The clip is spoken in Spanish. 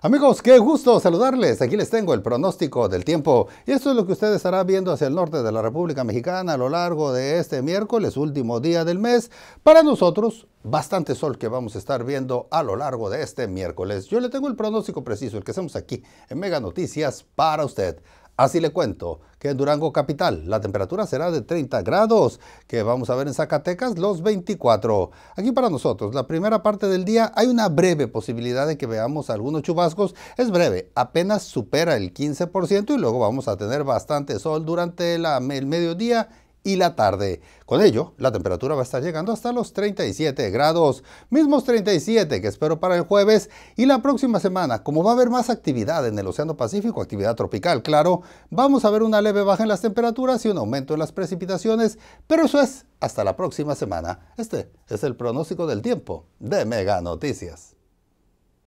Amigos, qué gusto saludarles. Aquí les tengo el pronóstico del tiempo. Y esto es lo que ustedes estarán viendo hacia el norte de la República Mexicana a lo largo de este miércoles, último día del mes. Para nosotros, bastante sol que vamos a estar viendo a lo largo de este miércoles. Yo le tengo el pronóstico preciso, el que hacemos aquí en Mega Noticias para usted. Así le cuento que en Durango Capital la temperatura será de 30 grados, que vamos a ver en Zacatecas los 24. Aquí para nosotros, la primera parte del día hay una breve posibilidad de que veamos algunos chubascos. Es breve, apenas supera el 15% y luego vamos a tener bastante sol durante la, el mediodía y la tarde. Con ello, la temperatura va a estar llegando hasta los 37 grados, mismos 37 que espero para el jueves y la próxima semana, como va a haber más actividad en el Océano Pacífico, actividad tropical, claro, vamos a ver una leve baja en las temperaturas y un aumento en las precipitaciones, pero eso es hasta la próxima semana. Este es el pronóstico del tiempo de Mega Noticias.